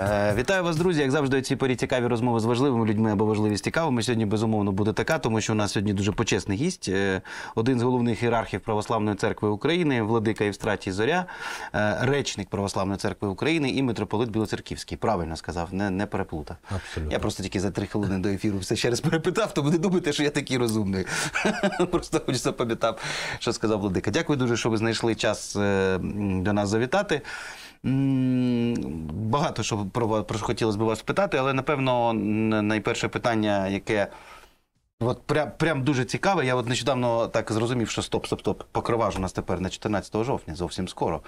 Е, вітаю вас, друзі. Як завжди, у цій порі цікаві розмови з важливими людьми або важливість цікавими. Сьогодні безумовно буде така, тому що у нас сьогодні дуже почесний гість. Е, один з головних ієрархів Православної церкви України, владика Євстратій Зоря, е, речник Православної церкви України і митрополит Білоцерківський. Правильно сказав, не не переплутав. Абсолютно. Я просто тільки за три хвилини до ефіру все ще раз перепитав, тому не думайте, що я такий розумний. Просто хоч запам'ятав, що сказав владика. Дякую дуже, що ви знайшли час до нас завітати. Багато що про, про що хотілося б вас питати, але напевно найперше питання, яке От прям прям дуже цікаве. Я от нещодавно так зрозумів, що стоп, стоп, стоп, покрива ж у нас тепер на 14 жовтня, зовсім скоро.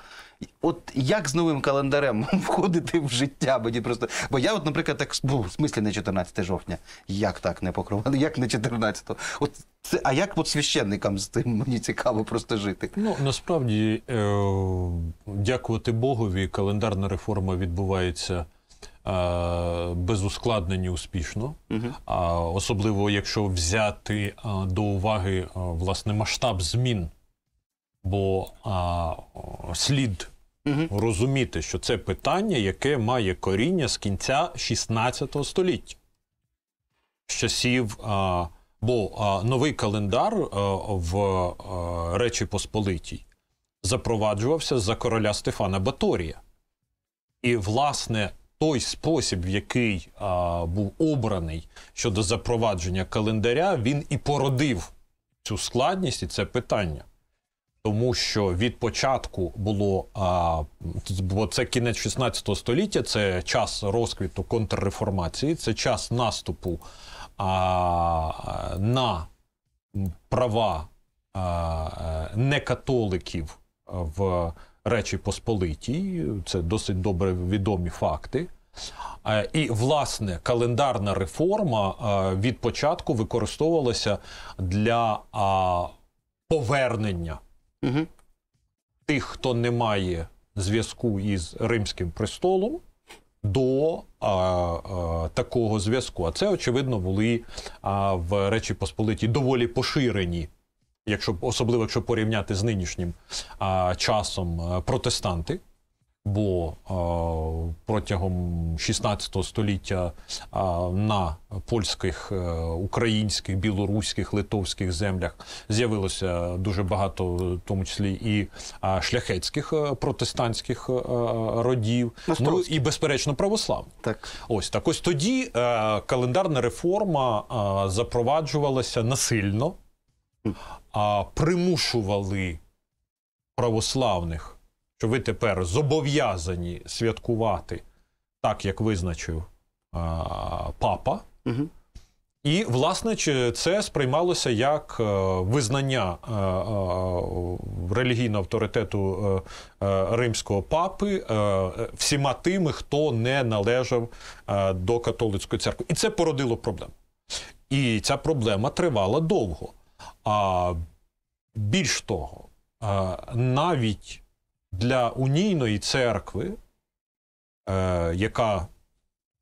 От як з новим календарем входити в життя? Мені просто. Бо я, от, наприклад, так був ну, в смислі не 14 жовтня. Як так не покрива? Як не 14? От це а як от священникам з тим мені цікаво просто жити? Ну насправді, е- дякувати Богові, календарна реформа відбувається. Е, без ускладнення успішно, особливо якщо взяти е, до уваги е, власне масштаб змін, бо слід. Розуміти, що це питання, яке має коріння з кінця 16 століття. З часів, бо новий календар в Речі Посполитій запроваджувався за короля Стефана Баторія. І, власне, той спосіб, в який а, був обраний щодо запровадження календаря, він і породив цю складність і це питання. Тому що від початку було а, бо це кінець 16 століття, це час розквіту контрреформації, це час наступу а, на права а, католиків в. Речі Посполиті, це досить добре відомі факти. І власне календарна реформа від початку використовувалася для повернення угу. тих, хто не має зв'язку із Римським престолом. До а, а, такого зв'язку. А це, очевидно, були а, в Речі Посполиті доволі поширені якщо особливо якщо порівняти з нинішнім а, часом е, протестанти. Бо а, е, протягом 16 століття а, на польських, е, українських, білоруських, литовських землях з'явилося дуже багато, в тому числі і а, шляхетських а, протестантських а, родів, ну і безперечно православ. Так, ось так. Ось тоді а, календарна реформа а, запроваджувалася насильно а примушували православних, що ви тепер зобов'язані святкувати так, як визначив а, папа. Угу. І, власне, це сприймалося як е, визнання е, е, релігійного авторитету римського папи всіма тими, хто не належав до католицької церкви. І це породило проблему. І ця проблема тривала довго. А більш того, навіть для унійної церкви, е, яка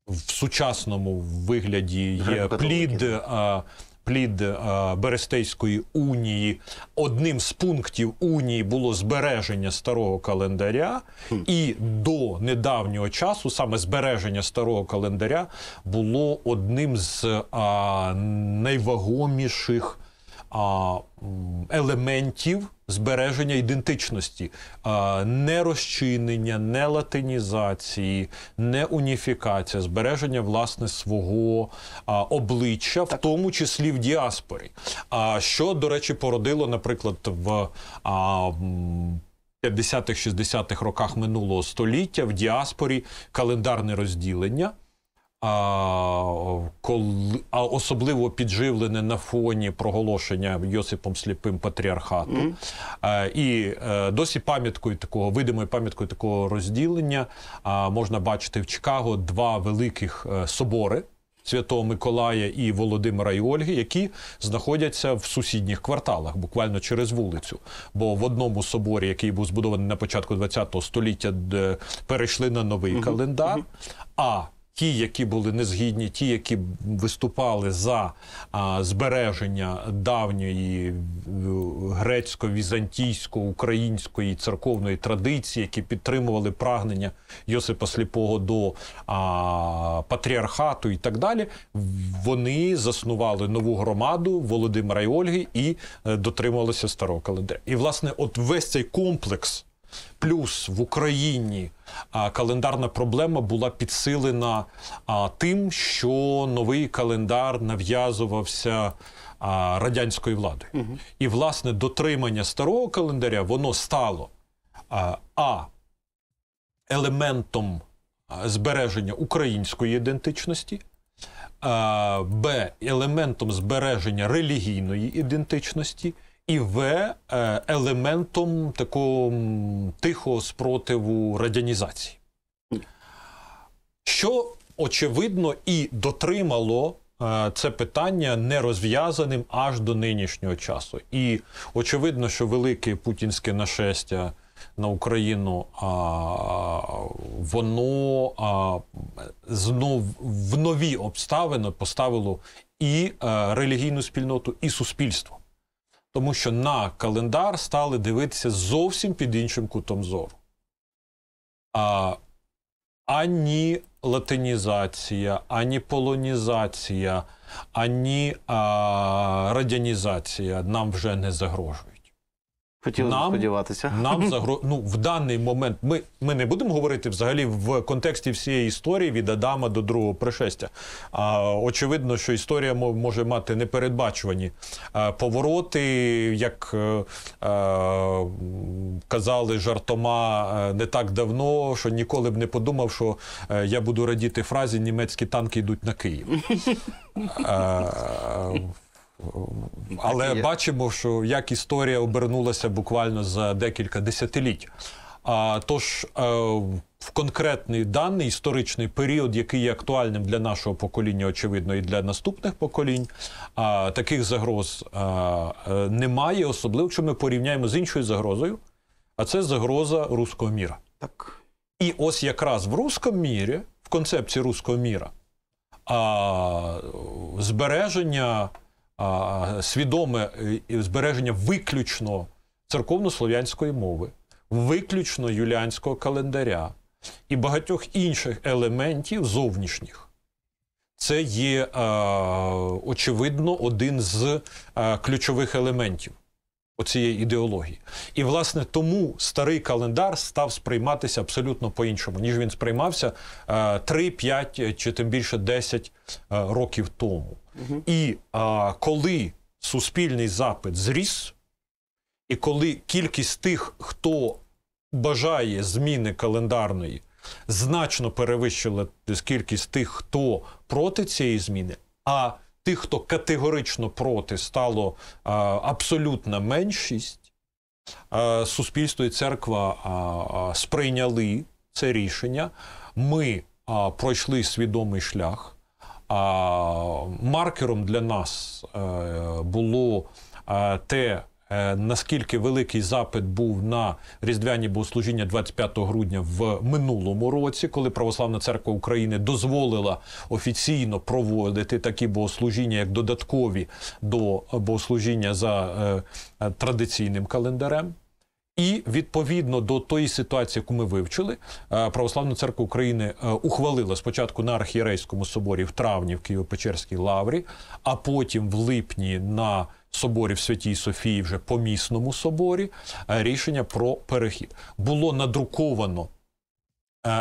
в сучасному вигляді є плід е, плід е, Берестейської унії, одним з пунктів унії було збереження старого календаря, і до недавнього часу саме збереження старого календаря було одним з найвагоміших а, елементів збереження ідентичності, а, не розчинення, не латинізації, не уніфікація, збереження власне свого а, обличчя, так. в тому числі в діаспорі. А що, до речі, породило, наприклад, в а, 50-х, 60-х роках минулого століття в діаспорі календарне розділення. А коли а особливо підживлене на фоні проголошення Йосипом Сліпим патріархату, mm. а, і а, е, досі пам'яткою такого видимою пам'яткою такого розділення а, можна бачити в Чикаго два великих а, е, собори. Святого Миколая і Володимира і Ольги, які знаходяться в сусідніх кварталах, буквально через вулицю. Бо в одному соборі, який був збудований на початку ХХ століття, перейшли на новий uh -huh. календар. Uh -huh. А Ті, які були незгідні, ті, які виступали за а, збереження давньої е, грецько-візантійсько-української церковної традиції, які підтримували прагнення Йосипа Сліпого до а, патріархату і так далі, вони заснували нову громаду Володимира і Ольги і е, дотримувалися старого календаря. І власне, от весь цей комплекс. Плюс в Україні а, календарна проблема була підсилена а, тим, що новий календар нав'язувався а, радянською владою. Угу. І, власне, дотримання старого календаря воно стало а, а елементом збереження української ідентичності. Б. Елементом збереження релігійної ідентичності і в е, елементом такого тихого спротиву радянізації, що очевидно і дотримало. Е, це питання не розв'язаним аж до нинішнього часу, і очевидно, що велике путінське нашестя на Україну а, воно а, знов в нові обставини поставило і а, е, релігійну спільноту, і суспільство тому що на календар стали дивитися зовсім під іншим кутом зору. А, Ані латинізація, ані полонізація, ані а, радянізація нам вже не загрожує. Хотів нам, сподіватися. Нам загро... ну, в даний момент ми ми не будемо говорити взагалі в контексті всієї історії від Адама до другого пришестя. А, Очевидно, що історія може мати непередбачувані а, повороти, як а, е, е, казали жартома е, не так давно, що ніколи б не подумав, що я буду радіти фразі Німецькі танки йдуть на Київ. А, Але бачимо, що як історія обернулася буквально за декілька десятиліть. А тож е, в конкретний даний історичний період, який є актуальним для нашого покоління, очевидно, і для наступних поколінь, а таких загроз е, е, немає, особливо якщо ми порівняємо з іншою загрозою, а це загроза руського міра. Так. І ось якраз в руському мірі, в концепції руського міра, збереження свідоме збереження виключно церковно-слов'янської мови, виключно юліанського календаря і багатьох інших елементів зовнішніх. Це є, е, очевидно, один з е, ключових елементів оцієї ідеології. І, власне, тому старий календар став сприйматися абсолютно по-іншому, ніж він сприймався 3, е, 5 чи тим більше 10 років тому. І а, коли суспільний запит зріс, і коли кількість тих, хто бажає зміни календарної, значно перевищила кількість тих, хто проти цієї зміни, а тих, хто категорично проти, стало а, абсолютна меншість, а, суспільство і церква а, сприйняли це рішення. Ми а, пройшли свідомий шлях. А маркером для нас е, було е, те, е, наскільки великий запит був на різдвяні богослужіння 25 грудня в минулому році, коли Православна Церква України дозволила офіційно проводити такі богослужіння як додаткові до богослужіння за традиційним календарем. І відповідно до тої ситуації, яку ми вивчили, е, православна церква України е, ухвалила спочатку на архієрейському соборі в травні в Києво-Печерській лаврі, а потім в липні на соборі в Святій Софії, вже помісному соборі, е, рішення про перехід було надруковано.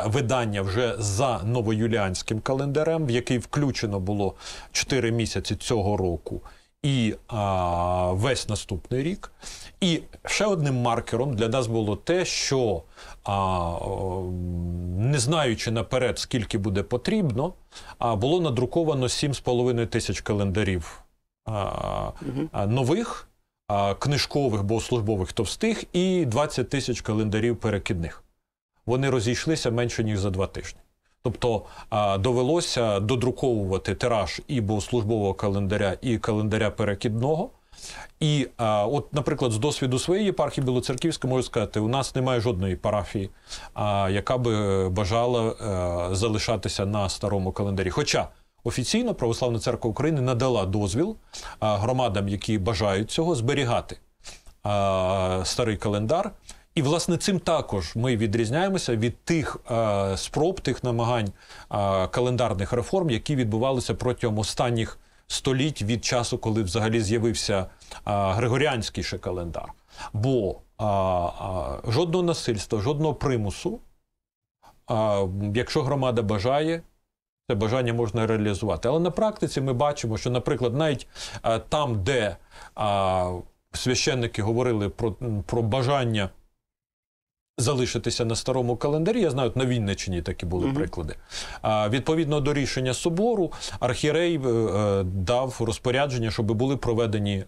Видання вже за новоюліанським календарем, в який включено було 4 місяці цього року, і а, весь наступний рік. І ще одним маркером для нас було те, що а, не знаючи наперед, скільки буде потрібно, а було надруковано 7,5 тисяч календарів а, нових. Книжкових бо службових товстих і 20 тисяч календарів перекидних. Вони розійшлися менше ніж за два тижні. Тобто довелося додруковувати тираж і богослужбового календаря, і календаря перекидного. І, от, наприклад, з досвіду своєї єпархії Білоцерківської можу сказати, у нас немає жодної парафії, яка би бажала е, залишатися на старому календарі. Хоча офіційно Православна церква України надала дозвіл громадам, які бажають цього, зберігати старий календар. І власне цим також ми відрізняємося від тих е, спроб, тих намагань е, календарних реформ, які відбувалися протягом останніх століть від часу, коли взагалі з'явився е, Григоріанський ще календар. Бо е, е, жодного насильства, жодного примусу, е, якщо громада бажає. Це бажання можна реалізувати. Але на практиці ми бачимо, що, наприклад, навіть е, там, де а, е, священники говорили про про бажання залишитися на старому календарі. Я знаю, на Вінничині такі були mm -hmm. приклади. А, Відповідно до рішення собору, архірей е, е, дав розпорядження, щоб були проведені е,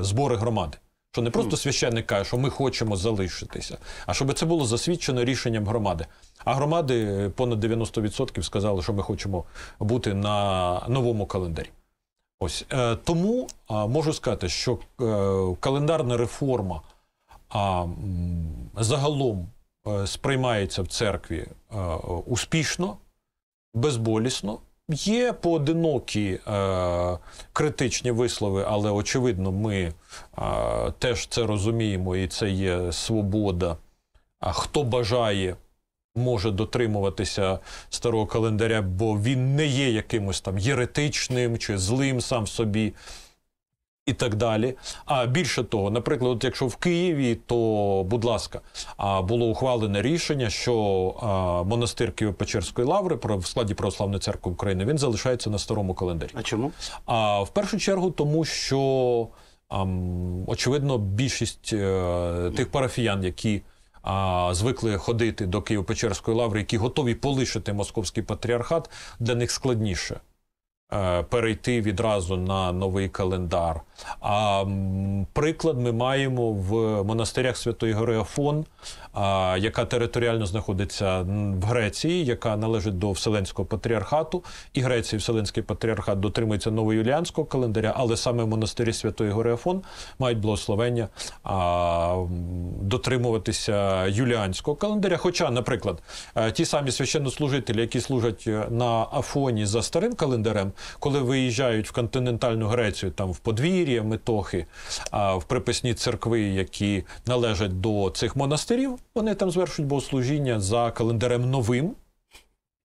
збори громади. Що не просто священник каже, що ми хочемо залишитися, а щоб це було засвідчено рішенням громади. А громади понад 90% сказали, що ми хочемо бути на новому календарі. Ось е, тому можу сказати, що е, календарна реформа загалом е, сприймається в церкві е, успішно, безболісно. Є поодинокі е, критичні вислови, але очевидно, ми е, теж це розуміємо, і це є свобода. А хто бажає, може дотримуватися старого календаря, бо він не є якимось там єретичним чи злим сам собі і так далі. А більше того, наприклад, якщо в Києві, то будь ласка, було ухвалене рішення, що монастир Києво-Печерської лаври в складі Православної церкви України він залишається на старому календарі. А чому? А в першу чергу, тому що очевидно більшість е, тих парафіян, які а, Звикли ходити до Києво-Печерської лаври, які готові полишити московський патріархат, для них складніше. Е, перейти відразу на новий календар. А приклад ми маємо в монастирях Святої Гори Афон яка територіально знаходиться в Греції, яка належить до Вселенського патріархату, і Греції Вселенський патріархат дотримується новоюліанського календаря, але саме монастирі Святої Гореафон мають благословення а, дотримуватися юліанського календаря. Хоча, наприклад, е, ті самі священнослужителі, які служать е, на Афоні за старим календарем, коли виїжджають в континентальну Грецію, там в подвір'я, метохи, а в приписні церкви, які належать до цих монастирів. Вони там звершують богослужіння за календарем новим.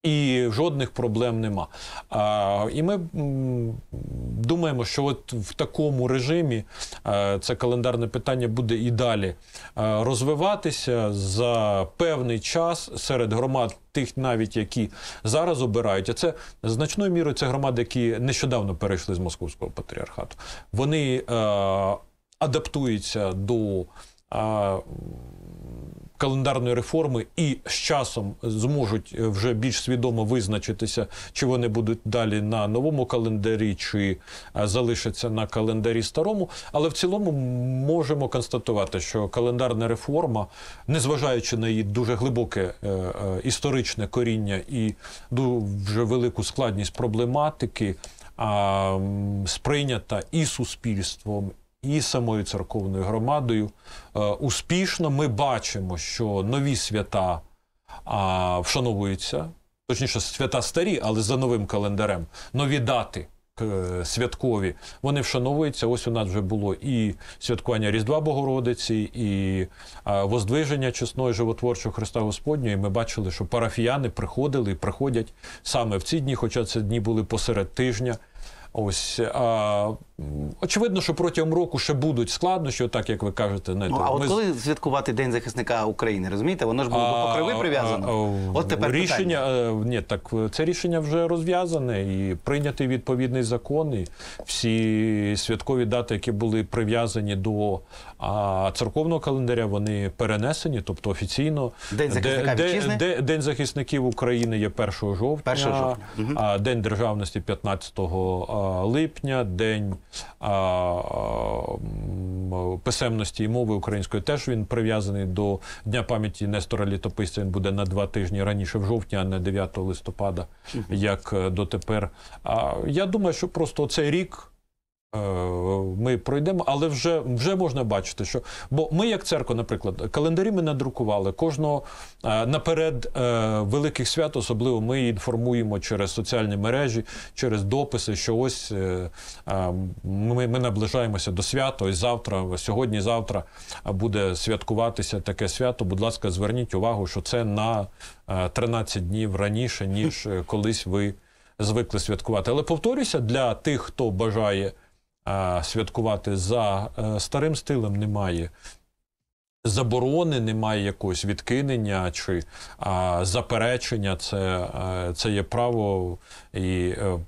І жодних проблем нема. А, І ми думаємо, що от в такому режимі а, е, це календарне питання буде і далі а, е, розвиватися за певний час серед громад, тих навіть які зараз обирають. А це значною мірою це громади, які нещодавно перейшли з московського патріархату. Вони а, е, адаптуються до. А, календарної реформи і з часом зможуть е, вже більш свідомо визначитися, чи вони будуть далі на новому календарі, чи е, залишаться на календарі старому. Але в цілому можемо констатувати, що календарна реформа, незважаючи на її дуже глибоке е, історичне коріння і дуже велику складність проблематики. а Сприйнята і суспільством, і самою церковною громадою. Е, успішно ми бачимо, що нові свята вшановуються, точніше, свята старі, але за новим календарем, нові дати. Е, святкові, вони вшановуються. Ось у нас вже було і святкування Різдва Богородиці, і е, воздвиження чесної животворчого Христа Господнього. І Ми бачили, що парафіяни приходили і приходять саме в ці дні, хоча це дні були посеред тижня. Ось а, очевидно, що протягом року ще будуть складнощі, так як ви кажете, не ну, то. а от ми... коли святкувати День захисника України, розумієте? Воно ж було покриви прив'язано. от тепер рішення питання. Е, ні, так це рішення вже розв'язане і прийнятий відповідний закон. і Всі святкові дати, які були прив'язані до а, церковного календаря, вони перенесені, тобто офіційно День захисника де, вітчизни? де, де День захисників України є 1 жовтня, 1 жовтня. а День державності 15 жовтня липня, день писемності і мови української. Теж він прив'язаний до Дня пам'яті Нестора Літописця. Він буде на два тижні раніше, в жовтні, а не 9 листопада, як е, дотепер. Я думаю, що просто цей рік. Е, ми пройдемо, але вже вже можна бачити, що бо ми, як церква, наприклад, календарі ми надрукували кожного е, наперед е, великих свят, особливо ми інформуємо через соціальні мережі, через дописи, що ось ми ми наближаємося до свята. і завтра, сьогодні, завтра буде святкуватися таке свято. Будь ласка, зверніть увагу, що це на 13 днів раніше ніж колись ви звикли святкувати. Але повторюся для тих, хто бажає святкувати за е, старим стилем немає. Заборони немає якогось відкинення чи а, заперечення. Це а, е, це є право, і а, е,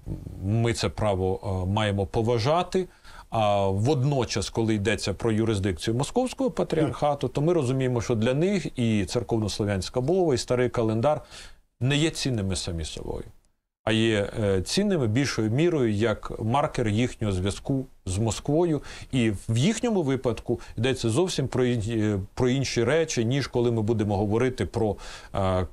ми це право а, маємо поважати. А водночас, коли йдеться про юрисдикцію московського патріархату, то ми розуміємо, що для них і церковнослов'янська мова, і старий календар не є цінними самі собою а є е, цінними більшою мірою як маркер їхнього зв'язку з Москвою. І в їхньому випадку йдеться зовсім про інші, е, про інші речі, ніж коли ми будемо говорити про е,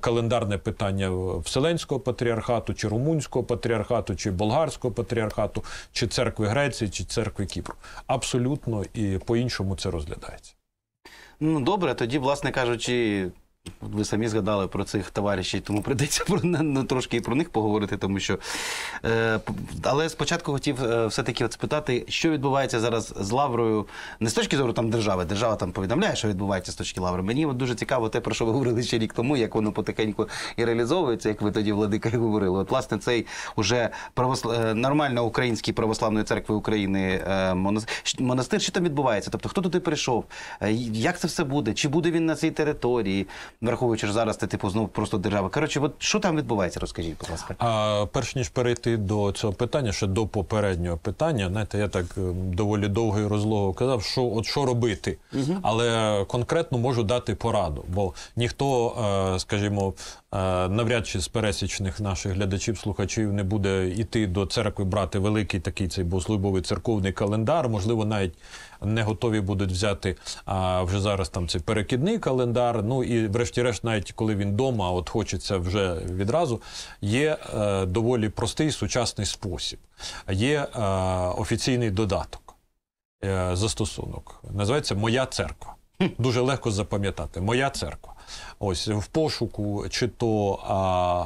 календарне питання Вселенського патріархату, чи Румунського патріархату, чи Болгарського патріархату, чи церкви Греції, чи церкви Кіпру. Абсолютно і по-іншому це розглядається. Ну добре, тоді, власне кажучи. Ви самі згадали про цих товаришів, тому прийдеться про ну, трошки і про них поговорити, тому що Е, але спочатку хотів е, все-таки от спитати, що відбувається зараз з Лаврою, не з точки зору там держави. Держава там повідомляє, що відбувається з точки Лаври. Мені от дуже цікаво те, про що ви говорили ще рік тому, як воно потихеньку і реалізовується, як ви тоді владика і говорили. От власне цей уже правосл... Е, нормально український православної церкви України е, монастир. монастир. Що там відбувається? Тобто, хто туди прийшов? Е, як це все буде? Чи буде він на цій території? враховуючи що зараз, це типу знову просто держава. Коротше, от що там відбувається, розкажіть, будь ласка. А перш ніж перейти до цього питання, ще до попереднього питання, знаєте, я так ем, доволі довго і розлого казав, що от що робити, угу. але конкретно можу дати пораду, бо ніхто, е, скажімо, е, навряд чи з пересічних наших глядачів, слухачів не буде йти до церкви брати великий такий цей богослужбовий церковний календар, можливо, навіть не готові будуть взяти а, вже зараз там цей перекидний календар. Ну і, врешті-решт, навіть коли він вдома, от хочеться вже відразу, є е, доволі простий сучасний спосіб. Є е, офіційний додаток, е, застосунок. Називається Моя церква. Дуже легко запам'ятати. Моя церква. Ось в пошуку чи то. А,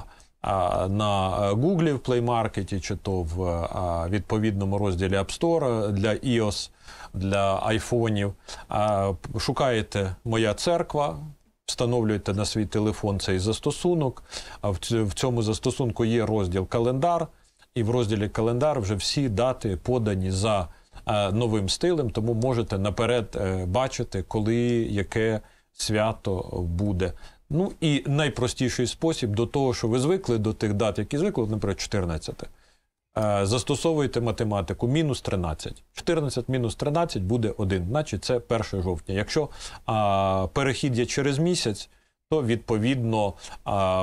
на Google е, в Play Market чи то в е, відповідному розділі App Store е, для iOS, для айфонів. Шукаєте Моя церква. Встановлюєте на свій телефон цей застосунок. в цьому застосунку є розділ Календар, і в розділі Календар вже всі дати подані за новим стилем, тому можете наперед бачити, коли яке свято буде. Ну і найпростіший спосіб до того, що ви звикли до тих дат, які звикли, наприклад, 14. Е, застосовуйте математику мінус 13. 14 мінус 13 буде 1, значить це 1 жовтня. Якщо а, перехід є через місяць, то відповідно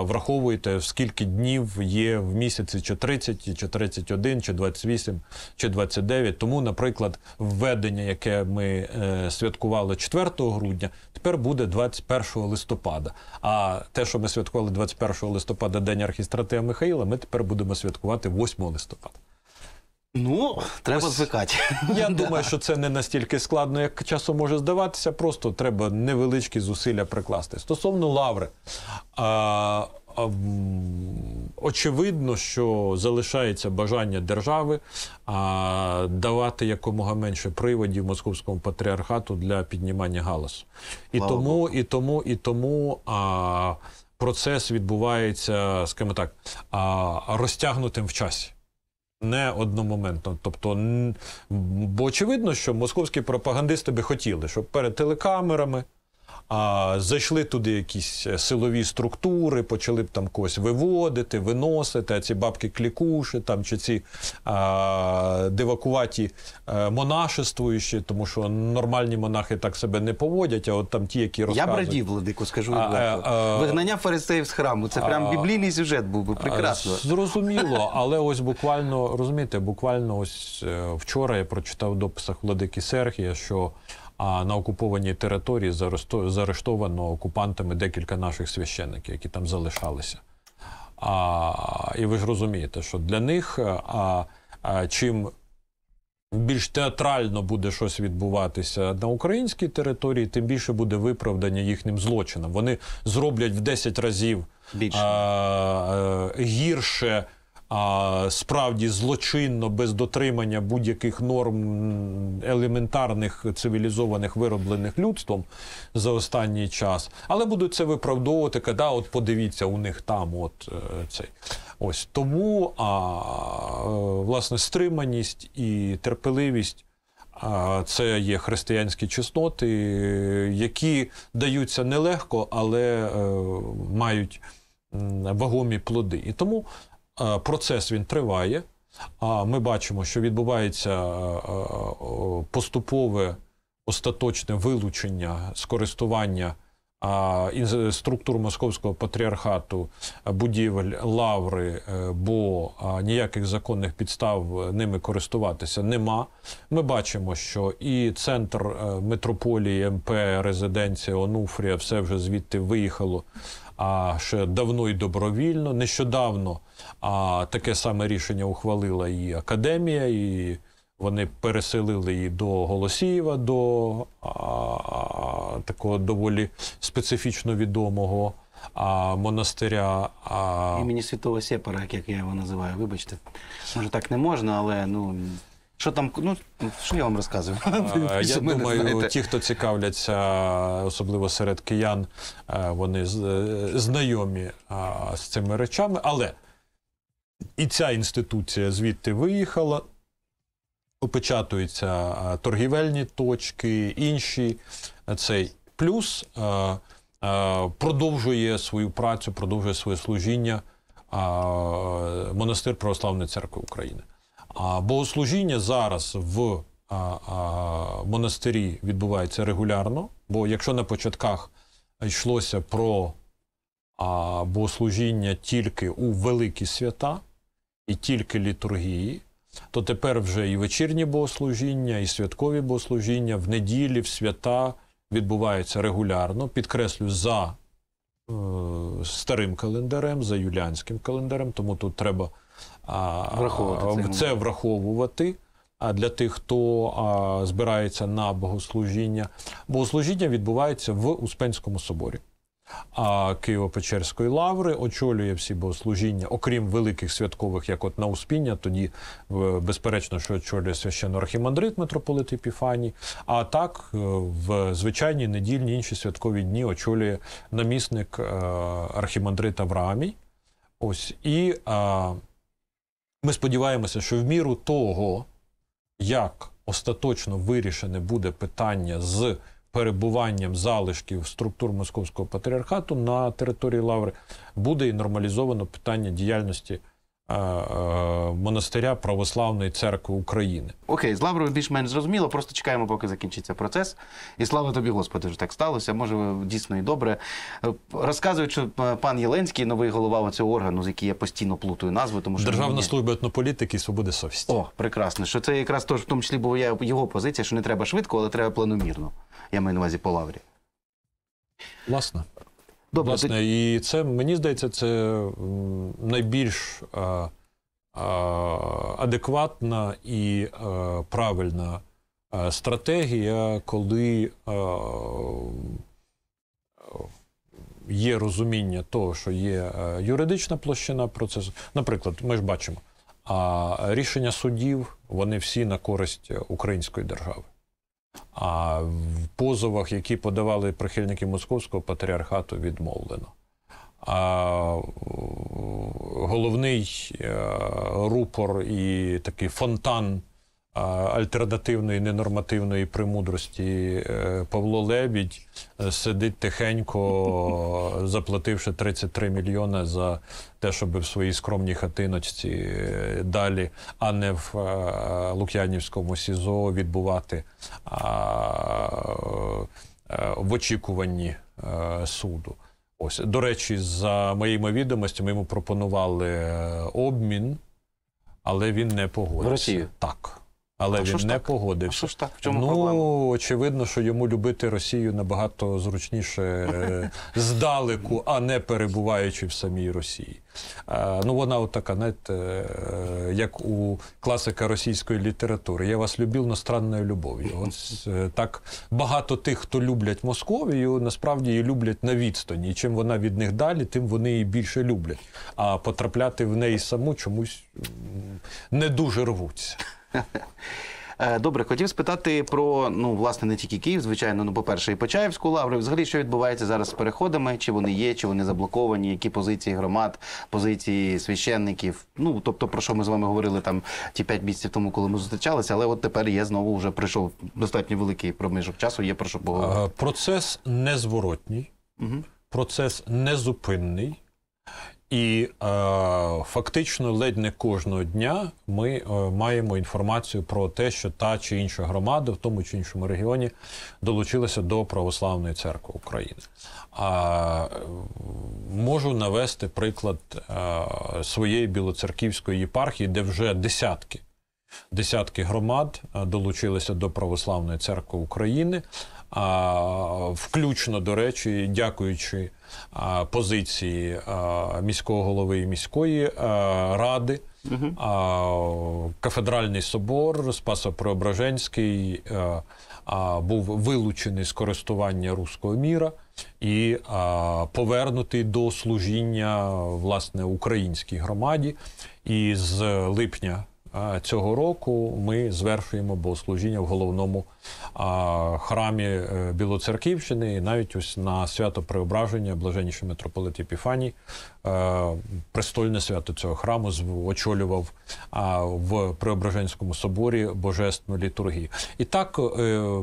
враховуєте, скільки днів є в місяці, чи 30, чи 31, чи 28, чи 29. Тому, наприклад, введення, яке ми е, святкували 4 грудня, тепер буде 21 листопада. А те, що ми святкували 21 листопада, день архістратея Михаїла, ми тепер будемо святкувати 8 листопада. Ну, треба Ось звикати. Я думаю, що це не настільки складно, як часом може здаватися. Просто треба невеличкі зусилля прикласти. Стосовно лаври, а, а, очевидно, що залишається бажання держави а, давати якомога менше приводів московському патріархату для піднімання галасу. І Слава тому, Богу. і тому, і тому. А, Процес відбувається, скажімо так, розтягнутим в часі. Не одномоментно, тобто, бо очевидно, що московські пропагандисти би хотіли, щоб перед телекамерами. А зайшли туди якісь е, силові структури, почали б там когось виводити, виносити. А ці бабки клікуші там чи ці а, дивакуваті а, е, монашествуючі, тому що нормальні монахи так себе не поводять. А от там ті, які розказують. Я брадів, владику, скажу відверто. Е, вигнання фарисеїв з храму. Це прям біблійний сюжет був би прекрасно. Зрозуміло, але ось буквально розумієте, буквально ось вчора я прочитав в дописах владики Сергія, що. А на окупованій території заарештовано окупантами декілька наших священиків, які там залишалися. А, І ви ж розумієте, що для них е, а, а чим більш театрально буде щось відбуватися на українській території, тим більше буде виправдання їхнім злочинам. Вони зроблять в 10 разів більше. А, е, гірше а справді злочинно без дотримання будь-яких норм елементарних цивілізованих вироблених людством за останній час, але будуть це виправдовувати, кода от подивіться у них там, от е, цей ось тому а, е, власне стриманість і терпеливість. Це є християнські чесноти, які даються нелегко, але е, мають вагомі плоди. І тому Е, процес він триває, а ми бачимо, що відбувається е, е, поступове остаточне вилучення з користування структур московського патріархату будівель лаври, бо ніяких законних підстав ними користуватися нема. Ми бачимо, що і центр митрополії МП, резиденція Онуфрія все вже звідти виїхало а ще давно і добровільно. Нещодавно а, таке саме рішення ухвалила і академія, і вони переселили її до Голосієва, до а, такого доволі специфічно відомого а, Монастиря А... імені Святого Сепара, як я його називаю, вибачте, може так не можна, але ну що там, ну що я вам розказую? я думаю, ті, хто цікавляться, особливо серед киян, е, вони е, знайомі з цими речами, але і ця інституція звідти виїхала, опечатуються торгівельні точки, інші цей плюс продовжує свою працю, продовжує своє служіння монастир Православної церкви України. А богослужіння зараз в монастирі відбувається регулярно, бо якщо на початках йшлося про богослужіння тільки у великі свята і тільки літургії, то тепер вже і вечірні богослужіння, і святкові богослужіння в неділі, в свята відбуваються регулярно. Підкреслю, за е, старим календарем, за юліанським календарем, тому тут треба враховувати це враховувати. для тих, хто збирається на богослужіння, богослужіння відбувається в Успенському соборі. А Києво-Печерської лаври очолює всі богослужіння, окрім великих святкових, як от на Успіння, тоді безперечно, що очолює священно архімандрит митрополит Епіфаній, А так е, в звичайні недільні інші святкові дні очолює намісник е, архімандрит Авраамій. Ось і а, ми сподіваємося, що в міру того, як остаточно вирішене буде питання з перебуванням залишків структур московського патріархату на території Лаври, буде і нормалізовано питання діяльності. Е, е, монастиря Православної церкви України. Окей, з Лаврою більш-менш зрозуміло, просто чекаємо, поки закінчиться процес. І слава тобі, Господи, що так сталося. Може, дійсно і добре. Е, розказують, що пан Єленський, новий голова цього органу, з який я постійно плутую назву, тому що державна мені... служба етнополітики і свободи совісті. О, прекрасно. Що це якраз тож в тому числі була його позиція, що не треба швидко, але треба планомірно. Я маю на увазі по лаврі. Власне. Добре, Власне, ти... і це мені здається, це найбільш а, а, адекватна і а, правильна стратегія, коли а, є розуміння того, що є юридична площина процесу. Наприклад, ми ж бачимо, а рішення судів вони всі на користь української держави. А в позовах, які подавали прихильники московського патріархату, відмовлено. А е, Головний е, рупор і такий фонтан альтернативної ненормативної примудрості е, Павло Лебідь е, сидить тихенько, заплативши 33 мільйони за те, щоб в своїй скромній хатиночці е, далі, а не в Лук'янівському СІЗО відбувати в очікуванні суду. Ось до речі, за моїми відомостями йому пропонували обмін, але він не погодився. В Росію? Так. Але а він не так? погодився. А що ж так? В чому ну проблема? очевидно, що йому любити Росію набагато зручніше е, здалеку, а не перебуваючи в самій Росії. А, ну вона от така, знаєте, е, як у класика російської літератури. Я вас любив настранною любов'ю. Ось е, так багато тих, хто люблять Московію, насправді її люблять на відстані. І чим вона від них далі, тим вони її більше люблять. А потрапляти в неї саму чомусь не дуже рвуться. Е, добре, хотів спитати про ну власне не тільки Київ, звичайно, ну по перше, і Почаївську лавру. Взагалі, що відбувається зараз з переходами? Чи вони є, чи вони заблоковані? Які позиції громад, позиції священників? Ну тобто, про що ми з вами говорили там ті п'ять місяців тому, коли ми зустрічалися, але от тепер є знову вже прийшов достатньо великий проміжок часу. Є про що поговорити. Е, процес незворотній, угу. процес незупинний. І е, фактично ледь не кожного дня ми е, маємо інформацію про те, що та чи інша громада в тому чи іншому регіоні долучилася до православної церкви України. А е, можу навести приклад е, своєї білоцерківської єпархії, де вже десятки. Десятки громад е, долучилися до Православної церкви України, е, включно до речі, дякуючи позиції міського голови і міської ради. Угу. Кафедральний собор Спасо-Преображенський був вилучений з користування руського міра і повернутий до служіння власне українській громаді. І з липня цього року ми звершуємо богослужіння в головному храмі е, Білоцерківщини. І навіть ось на свято Преображення, Блаженнішої митрополит Епіфаній, е, престольне свято цього храму очолював в Преображенському соборі божественну літургію. І так е,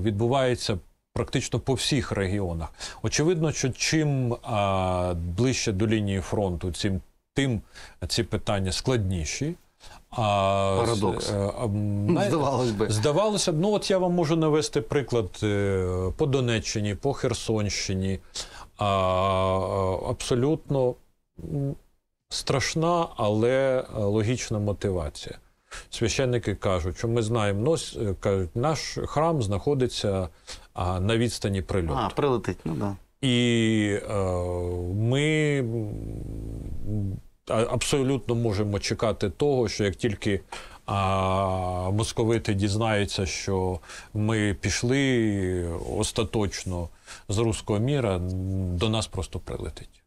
відбувається. Практично по всіх регіонах очевидно, що чим а, ближче до лінії фронту, цим тим ці питання складніші. А, Парадокс. Е, а, а, Здавалось би. Здавалося б, ну от я вам можу навести приклад е, по Донеччині, по Херсонщині. А, Абсолютно страшна, але е, логічна мотивація. Священники кажуть, що ми знаємо, нос ну, кажуть, наш храм знаходиться на відстані прильоту. А, прилетить, ну да. І е, ми абсолютно можемо чекати того, що як тільки а, московити дізнаються, що ми пішли остаточно з руського міра, до нас просто прилетить.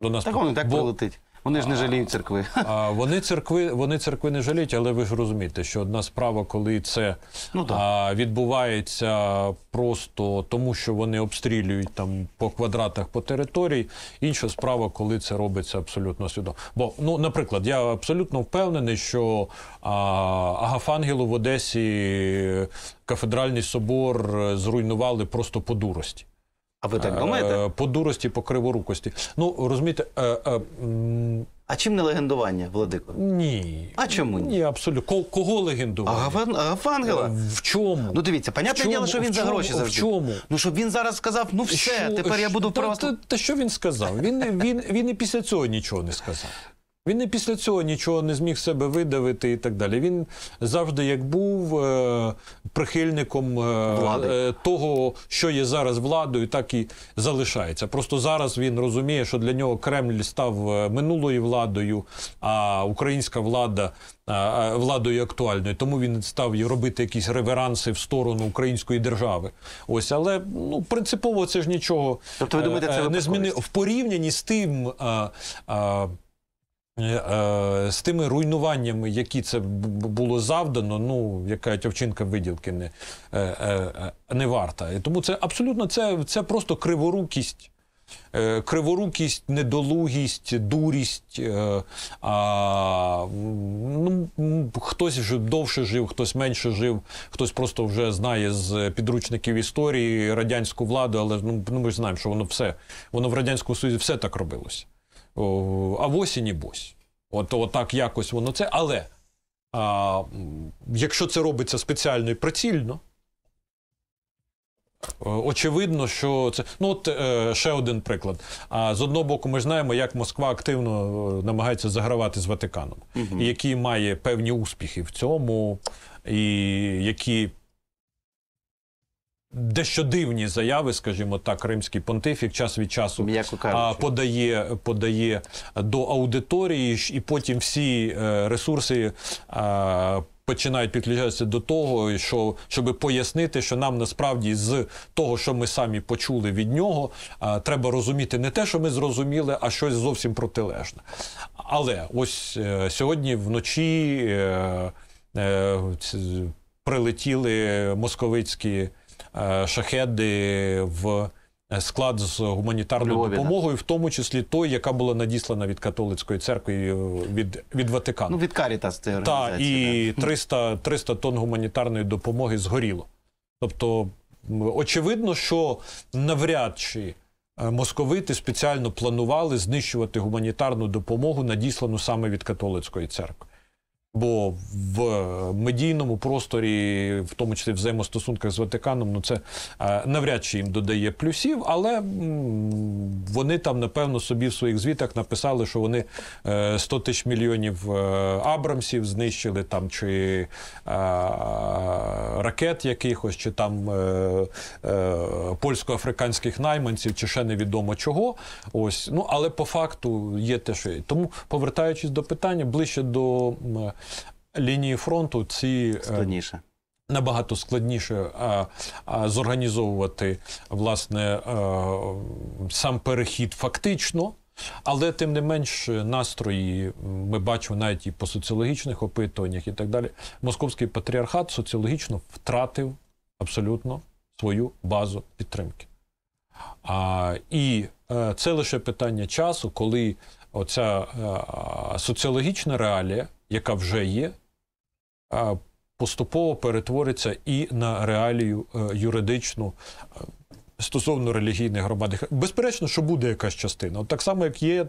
До нас так воно так прилетить. Вони ж не жаліють церкви. А, Вони церкви вони церкви не жаліють, але ви ж розумієте, що одна справа, коли це ну, а, відбувається просто тому, що вони обстрілюють там по квадратах по території. Інша справа, коли це робиться абсолютно свідомо. Бо, ну, наприклад, я абсолютно впевнений, що а, Агафангелу в Одесі кафедральний собор зруйнували просто по дурості. А ви так е, думаєте? По дурості, по криворукості. Ну розумієте. Е, е, а чим не легендування, Владико? Ні. А чому ні? Ні, абсолютно. Кого, кого легендування? Гафангела? Е, в чому? Ну дивіться, понятне діло, що він за гроші завжди. В чому? Ну щоб він зараз сказав, ну все, що, тепер я буду в православ... та, та, та що він сказав? Він, він, він і після цього нічого не сказав. Він і після цього нічого не зміг себе видавити і так далі. Він завжди як був е, прихильником е, е, того, що є зараз владою, так і залишається. Просто зараз він розуміє, що для нього Кремль став е, минулою владою, а українська влада е, е владою актуальною. Тому він став робити якісь реверанси в сторону української держави. Ось, але ну принципово це ж нічого тобто ви думаєте, це не змінило в порівнянні з тим. Е, е, Е, е, з тими руйнуваннями, які це було завдано, ну яка тьовчинка виділки не е, не варта. І Тому це абсолютно це, це просто криворукість. Криворукість, недолугість, дурість. А, ну, Хтось вже довше жив, хтось менше жив, хтось просто вже знає з підручників історії радянську владу, але ну, ну ми ж знаємо, що воно все воно в радянському Союзі все так робилось а вось і нібось. От, от так якось воно це. Але а, якщо це робиться спеціально і прицільно, е, очевидно, що це. Ну, от е, ще один приклад. А з одного боку, ми знаємо, як Москва активно е, намагається загравати з Ватиканом, угу. який має певні успіхи в цьому, і які Дещо дивні заяви, скажімо так, кримський понтифік час від часу а, подає подає до аудиторії, і потім всі е, ресурси е, починають підключатися до того, що щоб пояснити, що нам насправді з того, що ми самі почули від нього, е, треба розуміти не те, що ми зрозуміли, а щось зовсім протилежне. Але ось сьогодні вночі прилетіли московицькі. Е, шахеди в е, склад з гуманітарною Львові, допомогою, в тому числі той, яка була надіслана від католицької церкви е, від від Ватикану. Ну, від Карітас це організація. Так, і 300, 300 тонн гуманітарної допомоги згоріло. Тобто, очевидно, що навряд чи. Московити спеціально планували знищувати гуманітарну допомогу, надіслану саме від католицької церкви. Бо в е, медійному просторі, в тому числі взаємостосунках з Ватиканом, ну це е, навряд чи їм додає плюсів, але вони там, напевно, собі в своїх звітах написали, що вони 100 е, тисяч мільйонів абрамсів знищили там чи ракет якихось, чи там польсько-африканських найманців, чи ще невідомо чого. Ось ну але по факту є те, що є. тому повертаючись до питання ближче до лінії фронту ці е, складніше. Набагато складніше а, а, зорганізовувати власне а, е, сам перехід фактично, але тим не менш настрої ми бачимо навіть і по соціологічних опитуваннях і так далі. Московський патріархат соціологічно втратив абсолютно свою базу підтримки. А, І е, це лише питання часу, коли оця соціологічна реалія яка вже є, поступово перетвориться і на реалію е, юридичну. Е, стосовно релігійних громад, безперечно, що буде якась частина. От Так само, як є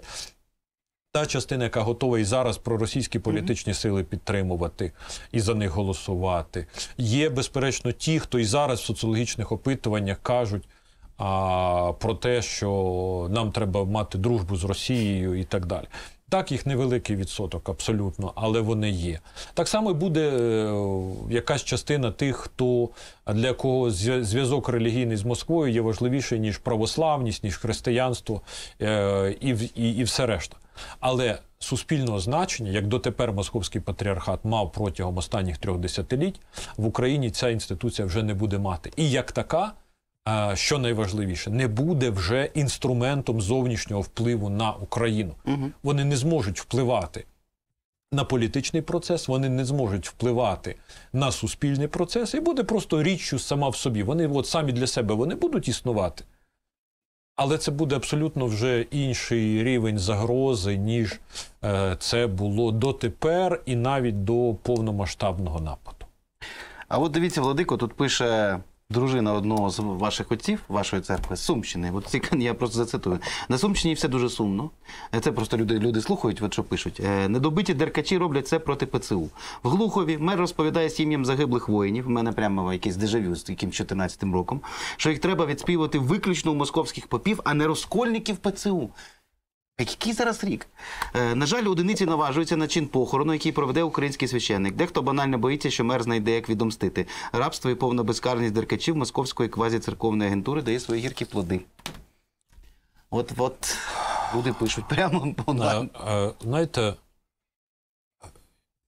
та частина, яка готова і зараз про російські політичні сили підтримувати і за них голосувати. Є, безперечно, ті, хто і зараз в соціологічних опитуваннях кажуть а, про те, що нам треба мати дружбу з Росією і так далі. Так, їх невеликий відсоток абсолютно, але вони є. Так само буде е, якась частина тих, хто для кого зв'язок релігійний з Москвою є важливіший, ніж православність, ніж християнство е, і і, і все решта. Але суспільного значення, як дотепер московський патріархат мав протягом останніх трьох десятиліть, в Україні ця інституція вже не буде мати. І як така що найважливіше, не буде вже інструментом зовнішнього впливу на Україну. Угу. Вони не зможуть впливати. На політичний процес вони не зможуть впливати на суспільний процес і буде просто річчю сама в собі. Вони от самі для себе вони будуть існувати, але це буде абсолютно вже інший рівень загрози, ніж е, це було дотепер і навіть до повномасштабного нападу. А от дивіться, Владико, тут пише Дружина одного з ваших отців, вашої церкви, Сумщини. От ці я просто зацитую. На Сумщині все дуже сумно. Е, це просто люди люди слухають, от що пишуть. Е, Недобиті деркачі роблять це проти ПЦУ. В Глухові мер розповідає сім'ям загиблих воїнів. В мене прямо якийсь дежавю з яким 14-м роком, що їх треба відспівати виключно у московських попів, а не розкольників ПЦУ. Який зараз рік? Е, на жаль, одиниці наважуються на чин похорону, який проведе український священник. Дехто банально боїться, що мер знайде, як відомстити. Рабство і повна безкарність деркачів московської квазіцерковної агентури дає свої гіркі плоди. От от люди пишуть прямо онлайн. Е, е, знаєте,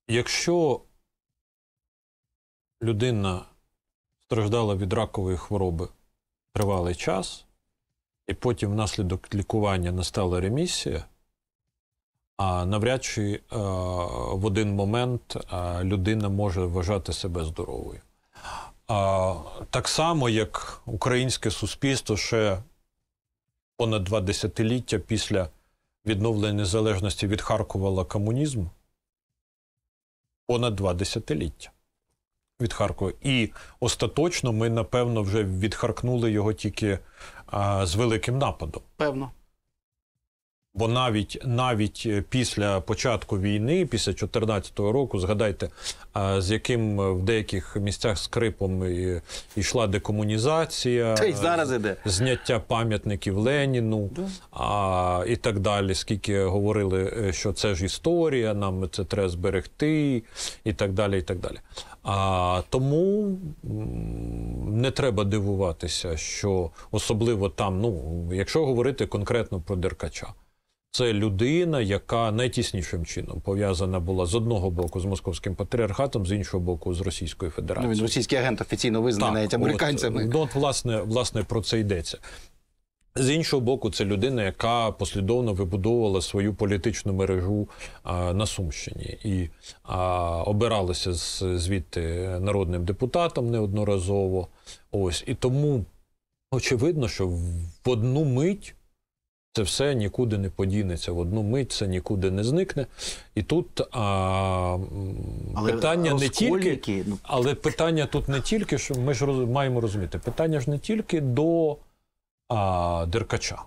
якщо людина страждала від ракової хвороби тривалий час і потім внаслідок лікування настала ремісія, а навряд чи е, в один момент е, людина може вважати себе здоровою. Так само, як українське суспільство ще понад два десятиліття після відновлення незалежності від відхаркувало комунізму, понад два десятиліття від Харкова. І остаточно ми, напевно, вже відхаркнули його тільки е, з великим нападом. Певно. Бо навіть навіть е, після початку війни, після 2014 року, згадайте, з яким е, в деяких місцях скрипом йшла декомунізація, Та й зараз іде зняття пам'ятників Леніну да. а, і так далі. Скільки говорили, е, що це ж історія, нам це треба зберегти, і так далі. і так далі. А тому не треба дивуватися, що особливо там, ну якщо говорити конкретно про Деркача, це людина, яка найтіснішим чином пов'язана була з одного боку з московським патріархатом, з іншого боку з Російською Федерацією. Ну, Він російський агент офіційно визнаний навіть американцями. От, ну, от, власне, власне, про це йдеться. З іншого боку, це людина, яка послідовно вибудовувала свою політичну мережу а, на Сумщині і а, обиралася з, звідти народним депутатом неодноразово. Ось і тому очевидно, що в одну мить це все нікуди не подінеться. В одну мить це нікуди не зникне. І тут а, але питання не тільки, ну. але питання тут не тільки що ми ж роз, маємо розуміти. Питання ж не тільки до а, Деркача.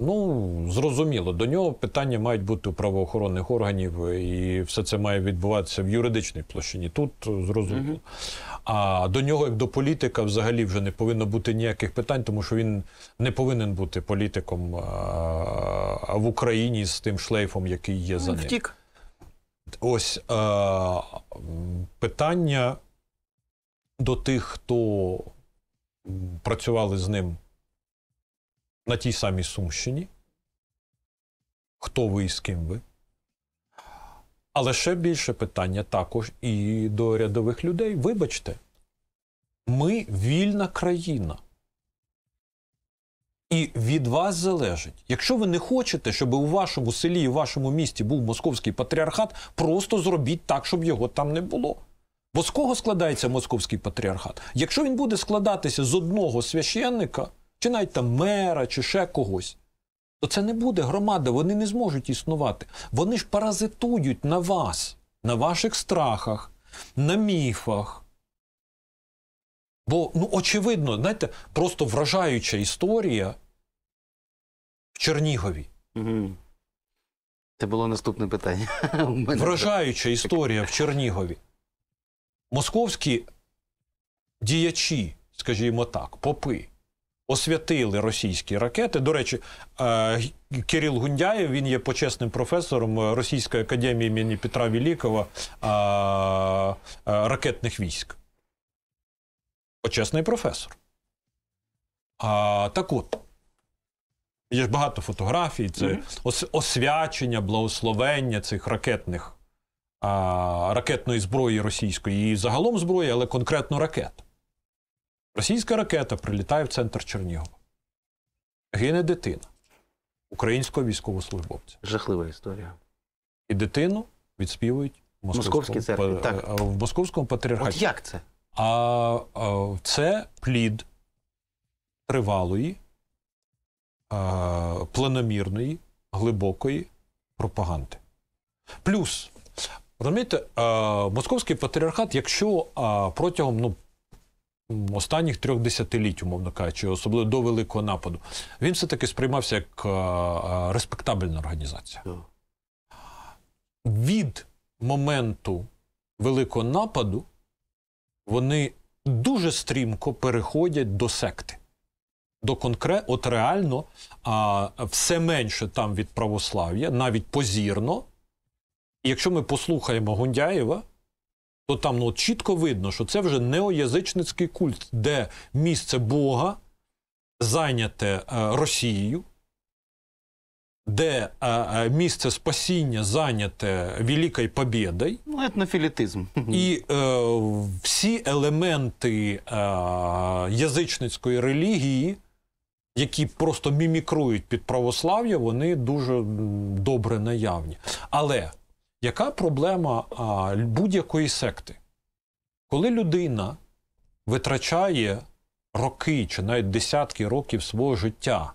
Ну, зрозуміло, до нього питання мають бути у правоохоронних органів, і все це має відбуватися в юридичній площині. Тут е, зрозуміло. А до нього, як до політика, взагалі вже не повинно бути ніяких питань, тому що він не повинен бути політиком е, а, в Україні з тим шлейфом, який є ну, за ним. Втік. Ось а, е, питання до тих, хто працювали з ним на тій самій Сумщині. Хто ви і з ким ви? Але ще більше питання також і до рядових людей. Вибачте, ми вільна країна. І від вас залежить. Якщо ви не хочете, щоб у вашому селі і у вашому місті був московський патріархат, просто зробіть так, щоб його там не було. Бо з кого складається московський патріархат? Якщо він буде складатися з одного священника, чи навіть там мера, чи ще когось. То це не буде громада, вони не зможуть існувати. Вони ж паразитують на вас, на ваших страхах, на міфах. Бо, ну, очевидно, знаєте, просто вражаюча історія в Чернігові. Це було наступне питання. Вражаюча історія в Чернігові. Московські діячі, скажімо так, попи освятили російські ракети. До речі, е, Кирил Гундяєв він є почесним професором е, Російської академії імені Петра Великого е, ракетних військ. Почесний професор. А, Так от. Є ж багато фотографій, це mm освячення, благословення цих ракетних а, ракетної зброї російської і загалом зброї, але конкретно ракет. Російська ракета прилітає в центр Чернігова. Гине дитина українського військовослужбовця. Жахлива історія. І дитину відспівують в московському, церкві, по, так. В московському патріархаті. От як це? А, а це плід тривалої, а, планомірної, глибокої пропаганди. Плюс, розумієте, а, московський патріархат, якщо а, протягом ну, останніх трьох десятиліть, умовно кажучи, особливо до великого нападу, він все таки сприймався як е, е, респектабельна організація. Від моменту великого нападу вони дуже стрімко переходять до секти. До конкрет, от реально, а, все менше там від православ'я, навіть позірно. І якщо ми послухаємо Гундяєва, то там ну, от чітко видно, що це вже неоязичницький культ, де місце Бога зайняте е, Росією, де е, е, місце спасіння зайняте Великою Побєдою. Ну, етнофілітизм. І е, всі елементи е, язичницької релігії. Які просто мімікрують під православ'я, вони дуже добре наявні. Але яка проблема будь-якої секти? Коли людина витрачає роки чи навіть десятки років свого життя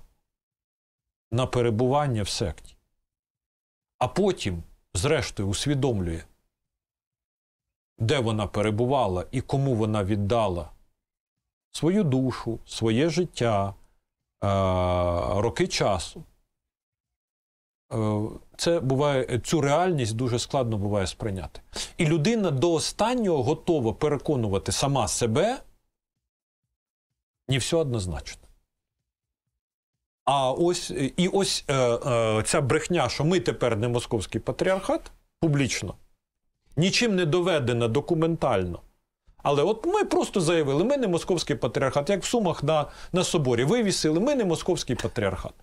на перебування в секті, а потім, зрештою, усвідомлює, де вона перебувала і кому вона віддала свою душу, своє життя, е, роки часу? Е, це буває цю реальність дуже складно буває сприйняти. І людина до останнього готова переконувати сама себе, ні все однозначно. А ось і ось е, е, ця брехня, що ми тепер не московський патріархат публічно, нічим не доведена документально. Але от ми просто заявили, ми не московський патріархат, як в Сумах на на соборі вивісили, ми не московський патріархат.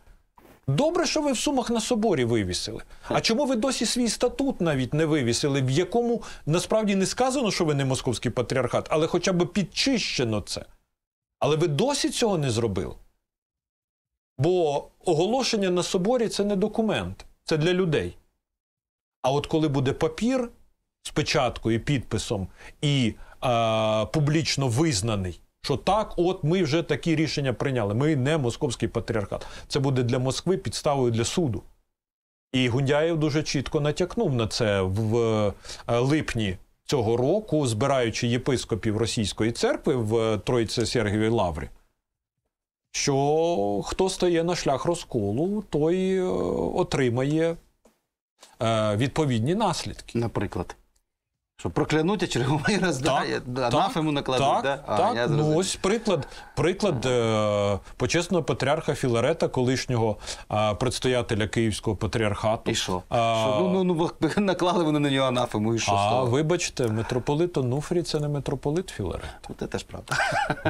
Добре, що ви в сумах на соборі вивісили. А чому ви досі свій статут навіть не вивісили, в якому насправді не сказано, що ви не московський патріархат, але хоча б підчищено це. Але ви досі цього не зробили. Бо оголошення на соборі це не документ, це для людей. А от коли буде папір з печаткою, підписом і е, публічно визнаний. Що так, от ми вже такі рішення прийняли. Ми не московський патріархат. Це буде для Москви підставою для суду. І Гундяєв дуже чітко натякнув на це в е, липні цього року, збираючи єпископів Російської церкви в е, Троїце Сергієвій Лаврі. Що хто стає на шлях розколу, той е, отримає відповідні наслідки. Наприклад. Що проклянуть, а черговий раз так, анафему накладуть. Так, да? а, так. ну ось приклад приклад е почесного патріарха Філарета, колишнього е предстоятеля Київського патріархату. І що? А, що? Ну, ну, ну, наклали вони на нього анафему. і що А стало? вибачте, митрополит Онуфрій – це не митрополит Філарет. Це теж правда.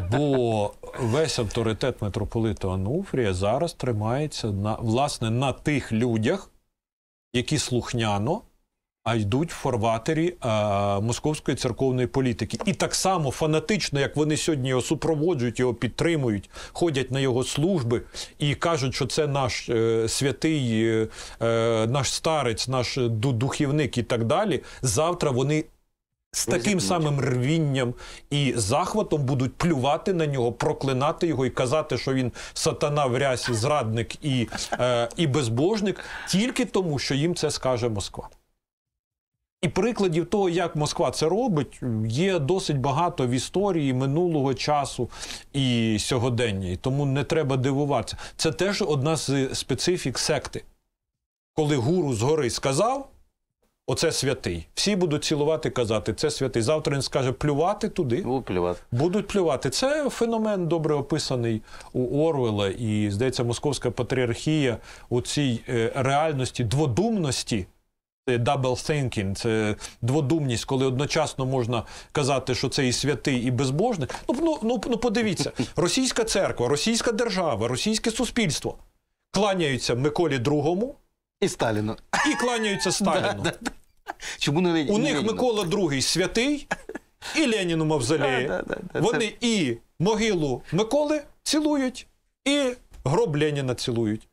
Бо весь авторитет митрополита Онуфрія зараз тримається на власне на тих людях, які слухняно а йдуть форватері а, е, московської церковної політики. І так само фанатично, як вони сьогодні його супроводжують, його підтримують, ходять на його служби і кажуть, що це наш е, святий, е, е наш старець, наш духівник і так далі. Завтра вони. З таким самим рвінням і захватом будуть плювати на нього, проклинати його і казати, що він сатана в рясі, зрадник і е, і безбожник, тільки тому, що їм це скаже Москва. І прикладів того, як Москва це робить, є досить багато в історії минулого часу і сьогодення. І тому не треба дивуватися. Це теж одна з специфік секти. Коли гуру згори сказав, оце святий. Всі будуть цілувати, казати, це святий. Завтра він скаже плювати туди. Будуть плювати. Будуть плювати. Це феномен добре описаний у Орвела і, здається, Московська патріархія у цій е, реальності дводумності double thinking, це дводумність, коли одночасно можна казати, що це і святий, і безбожний. Ну ну, ну, ну подивіться, російська церква, російська держава, російське суспільство кланяються Миколі II і Сталіну. І кланяються Сталіну. Да, да. Чому не У них Леніну? Микола II святий і Леніну Мавзолеї. Да, да, да, Вони це... і могилу Миколи цілують, і гроб Леніна цілують.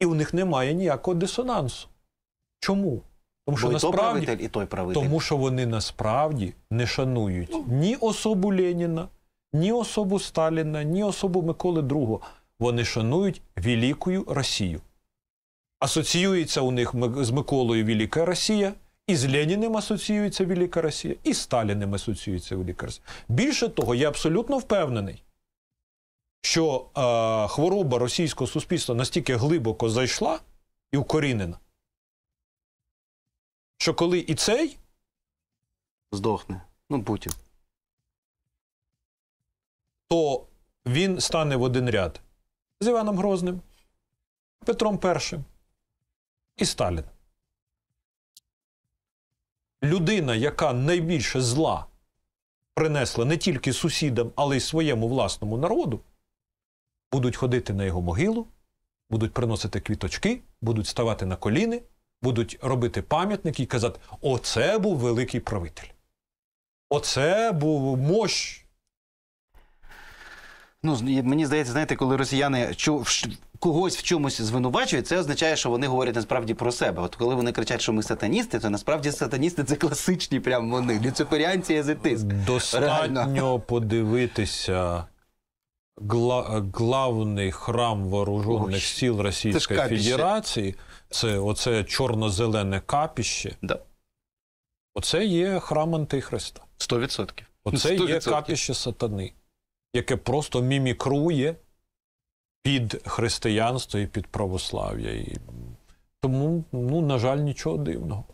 І у них немає ніякого дисонансу. Чому? Тому що насправді, той правитель, і той правитель. Тому що вони насправді не шанують ну. ні особу Леніна, ні особу Сталіна, ні особу Миколи II. Вони шанують Велику Росію. Асоціюється у них з Миколою Велика Росія, і з Леніним асоціюється Велика Росія, і з Сталіним асоціюється Велика Росія. Більше того, я абсолютно впевнений, що е, хвороба російського суспільства настільки глибоко зайшла і укорінена що коли і цей. Здохне. Ну, Путін. То він стане в один ряд з Іваном Грозним, Петром І і Сталіном. Людина, яка найбільше зла принесла не тільки сусідам, але й своєму власному народу, будуть ходити на його могилу, будуть приносити квіточки, будуть ставати на коліни будуть робити пам'ятники і казати: оце був великий правитель. Оце був мощ. Ну, мені здається, знаєте, коли росіяни когось в чомусь звинувачують, це означає, що вони говорять насправді про себе. От коли вони кричать, що ми сатаністи, то насправді сатаністи це класичні прям вони. Люциферіанці езитиск. Достатньо Реально. подивитися гла главний храм вооружених Ой, сил Російської це Федерації це оце чорно-зелене капіще. Да. Оце є храм Антихриста. 100%. Оце 100%. є капіще сатани, яке просто мімікрує під християнство і під православ'я. І Тому, ну, на жаль, нічого дивного.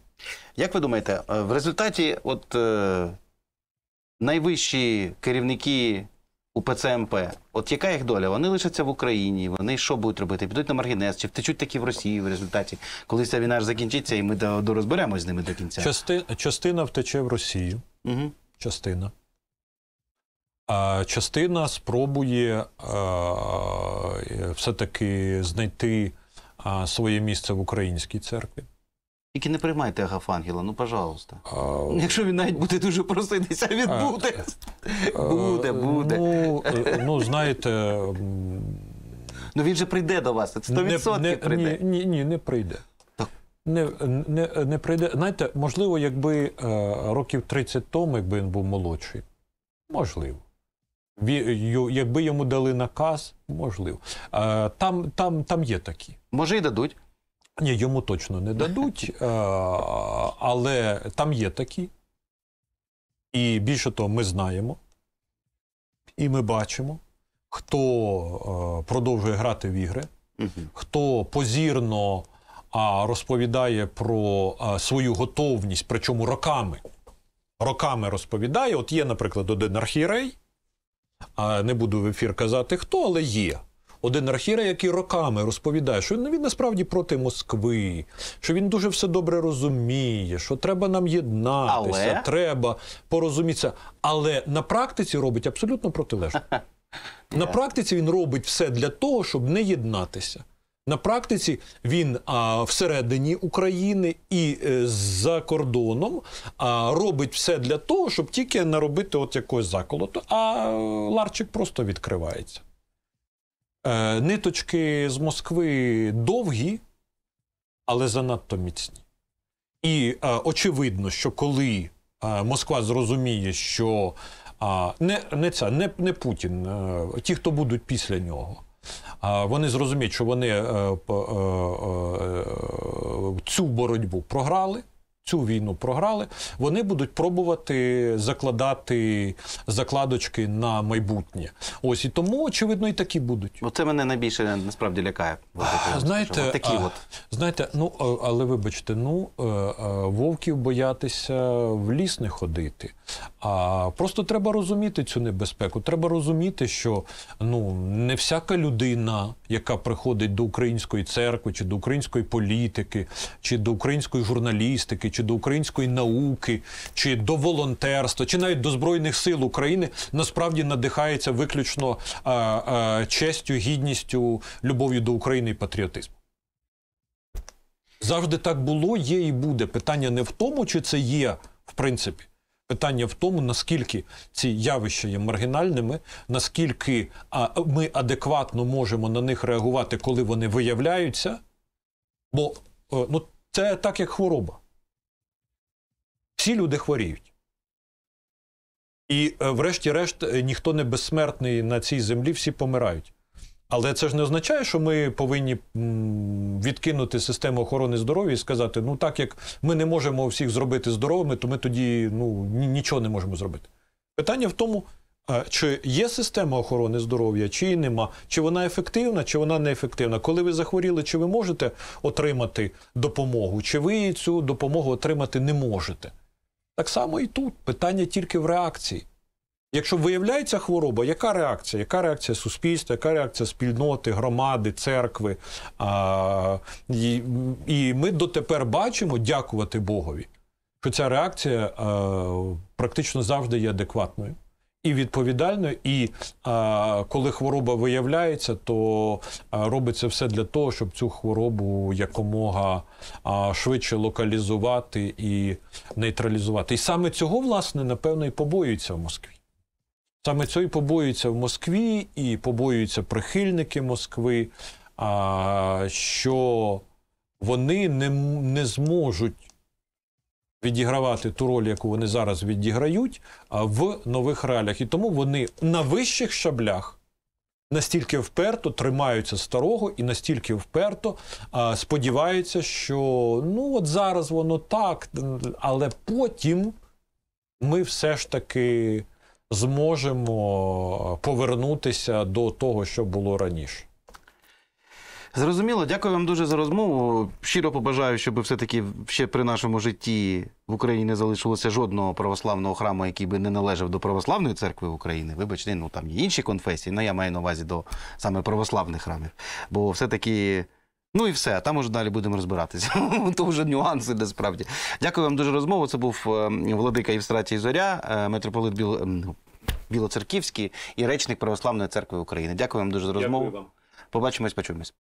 Як ви думаєте, е, в результаті от е, найвищі керівники у ПЦМП, от яка їх доля? Вони лишаться в Україні. Вони що будуть робити? Підуть на маргінез, чи втечуть такі в Росії в результаті, коли ця війна ж закінчиться, і ми дорозберемось з ними до кінця. Части, частина втече в Росію. Угу. Частина. А частина спробує е, е, все-таки знайти е, своє місце в українській церкві. Тільки не приймайте Агафангела, ну пожалуйста. А, Якщо він навіть буде дуже простий, десь він буде. А, буде, буде. Ну, е, ну знаєте. Ну він же прийде до вас, це 100% не, не, прийде. Ні, ні, не прийде. Так. Не не, не прийде. Знаєте, можливо, якби е, років 30 тому, якби він був молодший. Можливо. Якби йому дали наказ, можливо. Е, там, там, Там є такі. Може, і дадуть. Ні, йому точно не дадуть, е, але там є такі. І більше того, ми знаємо і ми бачимо, хто е, продовжує грати в ігри, хто позірно розповідає про е, свою готовність, причому роками. Роками розповідає. От є, наприклад, один архірей, не буду в ефір казати хто, але є. Один Архіра, який роками розповідає, що він насправді проти Москви, що він дуже все добре розуміє, що треба нам єднатися, Але? треба порозумітися. Але на практиці робить абсолютно протилежне. На практиці він робить все для того, щоб не єднатися. На практиці він а, всередині України і е, за кордоном а, робить все для того, щоб тільки наробити от якось заколоту, а ларчик просто відкривається. Е, ниточки з Москви довгі, але занадто міцні. І е, очевидно, що коли е, Москва зрозуміє, що е, не не, ця, не, не Путін, е, ті, хто будуть після нього, е, вони зрозуміють, що вони е, е, е, цю боротьбу програли цю війну програли, вони будуть пробувати закладати закладочки на майбутнє. Ось і тому, очевидно, і такі будуть. Оце мене найбільше насправді лякає. Знаєте, от такі а, от. знаєте, ну але вибачте, ну е, е, вовків боятися в ліс не ходити. А просто треба розуміти цю небезпеку. Треба розуміти, що ну не всяка людина, яка приходить до української церкви, чи до української політики, чи до української журналістики чи до української науки, чи до волонтерства, чи навіть до збройних сил України насправді надихається виключно а, е, а, е, честю, гідністю, любов'ю до України і патріотизму. Завжди так було, є і буде. Питання не в тому, чи це є в принципі. Питання в тому, наскільки ці явища є маргінальними, наскільки а, ми адекватно можемо на них реагувати, коли вони виявляються. Бо е, ну, це так, як хвороба. Всі люди хворіють. І, е, врешті-решт, е, ніхто не безсмертний на цій землі, всі помирають. Але це ж не означає, що ми повинні відкинути систему охорони здоров'я і сказати: ну, так як ми не можемо всіх зробити здоровими, то ми тоді ну, нічого не можемо зробити. Питання в тому, чи є система охорони здоров'я, чи її нема, чи вона ефективна, чи вона неефективна. Коли ви захворіли, чи ви можете отримати допомогу, чи ви цю допомогу отримати не можете. Так само і тут питання тільки в реакції. Якщо виявляється хвороба, яка реакція? Яка реакція суспільства, яка реакція спільноти, громади, церкви? А, І і ми дотепер бачимо, дякувати Богові, що ця реакція а, е, практично завжди є адекватною і відповідально, і а, коли хвороба виявляється, то робиться все для того, щоб цю хворобу якомога а, швидше локалізувати і нейтралізувати. І саме цього, власне, напевно, і побоюється в Москві. Саме цього і побоюються в Москві, і побоюються прихильники Москви, а, що вони не, не зможуть відігравати ту роль, яку вони зараз відіграють, в нових реаліях. І тому вони на вищих щаблях настільки вперто тримаються старого і настільки вперто сподіваються, що ну от зараз воно так, але потім ми все ж таки зможемо повернутися до того, що було раніше. Зрозуміло, дякую вам дуже за розмову. Щиро побажаю, щоб все-таки ще при нашому житті в Україні не залишилося жодного православного храму, який би не належав до православної церкви України. Вибачте, ну там є інші конфесії, але ну, я маю на увазі до саме православних храмів. Бо все-таки. Ну і все, там уже далі будемо розбиратися. То вже нюанси насправді. Дякую вам дуже за розмову. Це був ем, владика Євстратій Зоря, е, митрополит Біл... Ем, Білоцерківський і речник Православної церкви України. Дякую вам дуже за розмову. Дякую вам. Побачимось, почуємось.